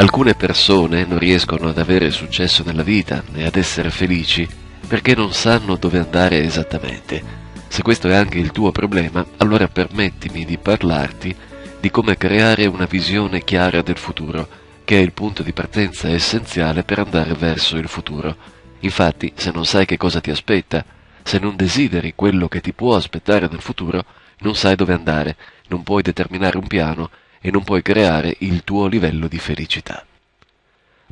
Alcune persone non riescono ad avere successo nella vita né ad essere felici perché non sanno dove andare esattamente. Se questo è anche il tuo problema, allora permettimi di parlarti di come creare una visione chiara del futuro, che è il punto di partenza essenziale per andare verso il futuro. Infatti, se non sai che cosa ti aspetta, se non desideri quello che ti può aspettare nel futuro, non sai dove andare, non puoi determinare un piano e non puoi creare il tuo livello di felicità.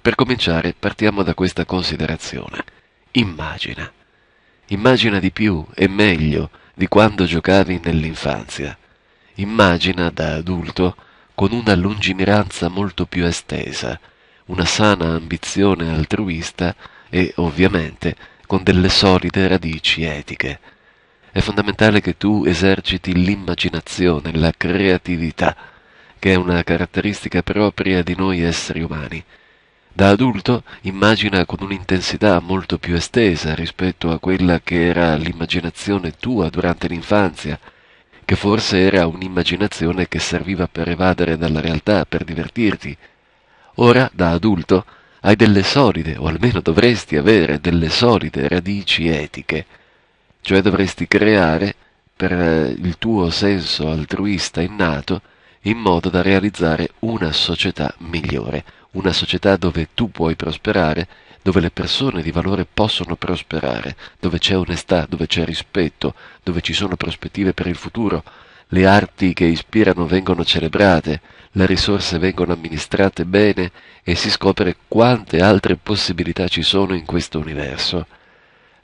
Per cominciare partiamo da questa considerazione. Immagina. Immagina di più e meglio di quando giocavi nell'infanzia. Immagina da adulto con una lungimiranza molto più estesa, una sana ambizione altruista e, ovviamente, con delle solide radici etiche. È fondamentale che tu eserciti l'immaginazione, la creatività, che è una caratteristica propria di noi esseri umani. Da adulto immagina con un'intensità molto più estesa rispetto a quella che era l'immaginazione tua durante l'infanzia, che forse era un'immaginazione che serviva per evadere dalla realtà, per divertirti. Ora, da adulto, hai delle solide, o almeno dovresti avere delle solide radici etiche, cioè dovresti creare, per eh, il tuo senso altruista innato, in modo da realizzare una società migliore, una società dove tu puoi prosperare, dove le persone di valore possono prosperare, dove c'è onestà, dove c'è rispetto, dove ci sono prospettive per il futuro, le arti che ispirano vengono celebrate, le risorse vengono amministrate bene e si scopre quante altre possibilità ci sono in questo universo.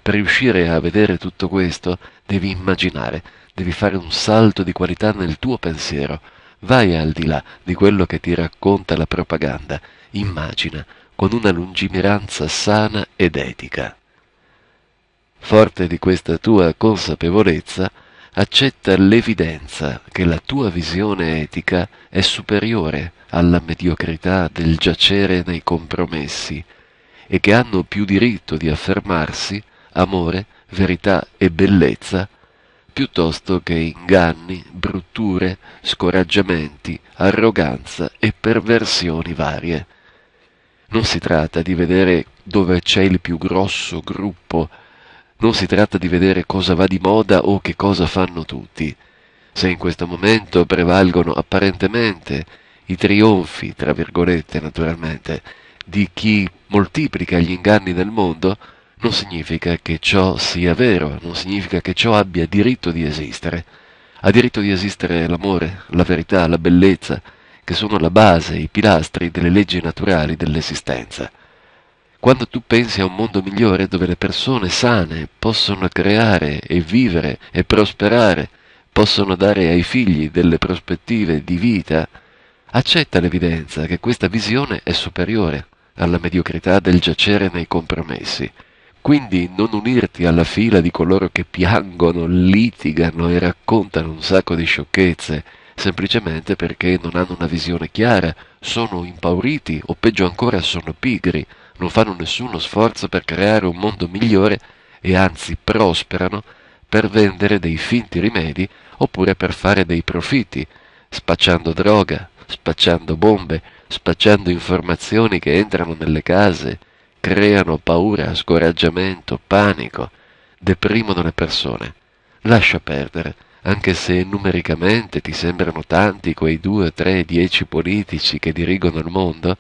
Per riuscire a vedere tutto questo devi immaginare, devi fare un salto di qualità nel tuo pensiero, Vai al di là di quello che ti racconta la propaganda, immagina con una lungimiranza sana ed etica. Forte di questa tua consapevolezza, accetta l'evidenza che la tua visione etica è superiore alla mediocrità del giacere nei compromessi e che hanno più diritto di affermarsi amore, verità e bellezza piuttosto che inganni, brutture, scoraggiamenti, arroganza e perversioni varie. Non si tratta di vedere dove c'è il più grosso gruppo, non si tratta di vedere cosa va di moda o che cosa fanno tutti. Se in questo momento prevalgono apparentemente i trionfi, tra virgolette naturalmente, di chi moltiplica gli inganni del mondo, non significa che ciò sia vero, non significa che ciò abbia diritto di esistere. Ha diritto di esistere l'amore, la verità, la bellezza, che sono la base, i pilastri delle leggi naturali dell'esistenza. Quando tu pensi a un mondo migliore dove le persone sane possono creare e vivere e prosperare, possono dare ai figli delle prospettive di vita, accetta l'evidenza che questa visione è superiore alla mediocrità del giacere nei compromessi. Quindi non unirti alla fila di coloro che piangono, litigano e raccontano un sacco di sciocchezze, semplicemente perché non hanno una visione chiara, sono impauriti o peggio ancora sono pigri, non fanno nessuno sforzo per creare un mondo migliore e anzi prosperano per vendere dei finti rimedi oppure per fare dei profitti, spacciando droga, spacciando bombe, spacciando informazioni che entrano nelle case, creano paura, scoraggiamento, panico, deprimono le persone. Lascia perdere, anche se numericamente ti sembrano tanti quei due, tre, dieci politici che dirigono il mondo,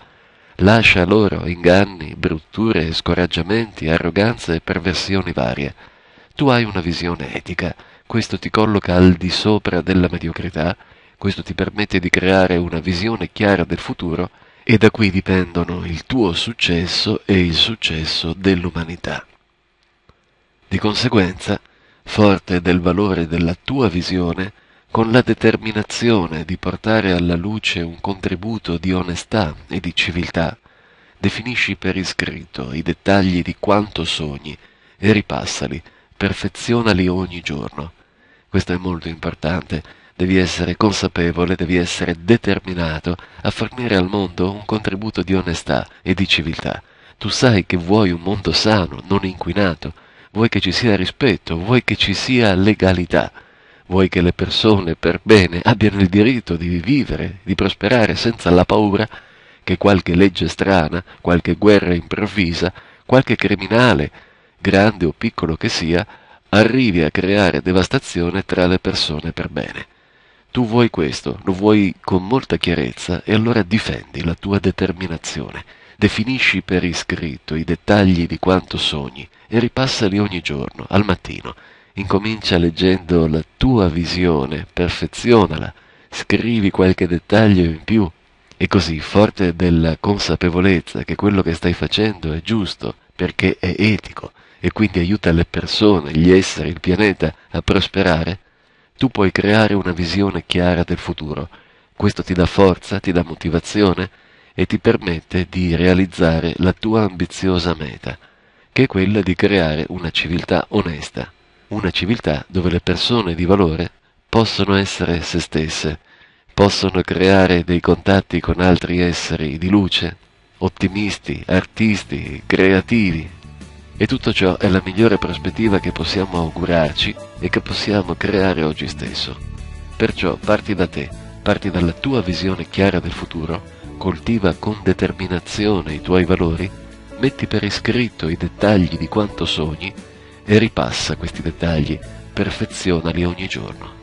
lascia loro inganni, brutture, scoraggiamenti, arroganze e perversioni varie. Tu hai una visione etica, questo ti colloca al di sopra della mediocrità, questo ti permette di creare una visione chiara del futuro e da qui dipendono il tuo successo e il successo dell'umanità. Di conseguenza, forte del valore della tua visione, con la determinazione di portare alla luce un contributo di onestà e di civiltà, definisci per iscritto i dettagli di quanto sogni e ripassali, perfezionali ogni giorno. Questo è molto importante devi essere consapevole, devi essere determinato a fornire al mondo un contributo di onestà e di civiltà. Tu sai che vuoi un mondo sano, non inquinato, vuoi che ci sia rispetto, vuoi che ci sia legalità, vuoi che le persone per bene abbiano il diritto di vivere, di prosperare senza la paura che qualche legge strana, qualche guerra improvvisa, qualche criminale, grande o piccolo che sia, arrivi a creare devastazione tra le persone per bene. Tu vuoi questo, lo vuoi con molta chiarezza e allora difendi la tua determinazione. Definisci per iscritto i dettagli di quanto sogni e ripassali ogni giorno, al mattino. Incomincia leggendo la tua visione, perfezionala, scrivi qualche dettaglio in più e così, forte della consapevolezza che quello che stai facendo è giusto, perché è etico e quindi aiuta le persone, gli esseri, il pianeta a prosperare, tu puoi creare una visione chiara del futuro. Questo ti dà forza, ti dà motivazione e ti permette di realizzare la tua ambiziosa meta, che è quella di creare una civiltà onesta, una civiltà dove le persone di valore possono essere se stesse, possono creare dei contatti con altri esseri di luce, ottimisti, artisti, creativi, e tutto ciò è la migliore prospettiva che possiamo augurarci e che possiamo creare oggi stesso. Perciò parti da te, parti dalla tua visione chiara del futuro, coltiva con determinazione i tuoi valori, metti per iscritto i dettagli di quanto sogni e ripassa questi dettagli, perfezionali ogni giorno.